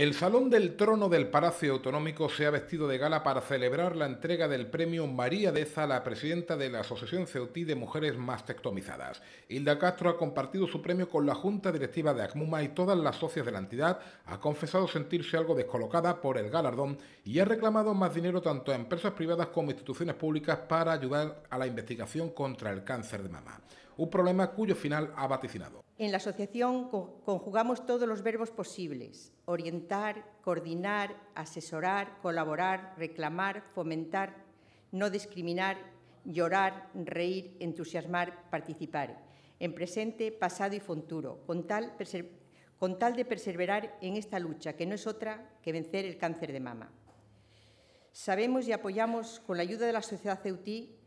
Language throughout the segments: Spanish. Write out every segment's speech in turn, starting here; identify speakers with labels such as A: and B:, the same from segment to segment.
A: El Salón del Trono del Palacio Autonómico se ha vestido de gala para celebrar la entrega del premio María Deza a la presidenta de la Asociación Ceutí de Mujeres Mastectomizadas. Hilda Castro ha compartido su premio con la Junta Directiva de ACMUMA y todas las socias de la entidad. Ha confesado sentirse algo descolocada por el galardón y ha reclamado más dinero tanto a empresas privadas como instituciones públicas para ayudar a la investigación contra el cáncer de mama un problema cuyo final ha vaticinado.
B: En la asociación conjugamos todos los verbos posibles, orientar, coordinar, asesorar, colaborar, reclamar, fomentar, no discriminar, llorar, reír, entusiasmar, participar, en presente, pasado y futuro, con tal, de perseverar en esta lucha, que no es otra que vencer el cáncer de mama. Sabemos y apoyamos, con la ayuda de la sociedad ceutí,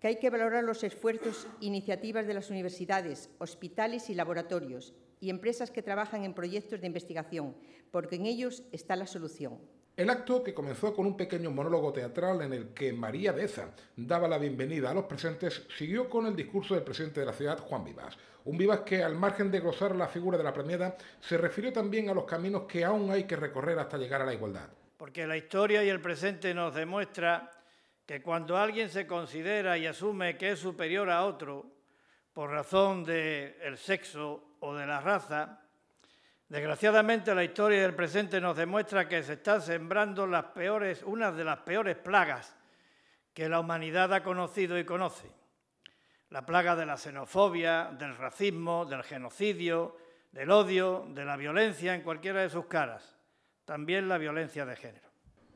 B: que hay que valorar los esfuerzos, e iniciativas de las universidades, hospitales y laboratorios y empresas que trabajan en proyectos de investigación, porque en ellos está la solución.
A: El acto, que comenzó con un pequeño monólogo teatral en el que María Beza daba la bienvenida a los presentes, siguió con el discurso del presidente de la ciudad, Juan Vivas. Un Vivas que, al margen de glosar la figura de la premiada, se refirió también a los caminos que aún hay que recorrer hasta llegar a la igualdad.
C: Porque la historia y el presente nos demuestra que cuando alguien se considera y asume que es superior a otro por razón del sexo o de la raza, desgraciadamente la historia del presente nos demuestra que se están sembrando las peores, una de las peores plagas que la humanidad ha conocido y conoce. La plaga de la xenofobia, del racismo, del genocidio, del odio, de la violencia en cualquiera de sus caras, también la violencia de género.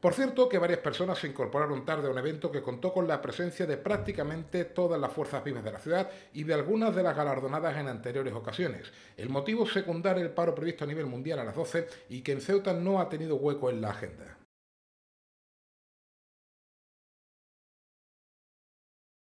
A: Por cierto que varias personas se incorporaron tarde a un evento que contó con la presencia de prácticamente todas las fuerzas vivas de la ciudad y de algunas de las galardonadas en anteriores ocasiones. El motivo secundar el paro previsto a nivel mundial a las 12 y que en Ceuta no ha tenido hueco en la agenda.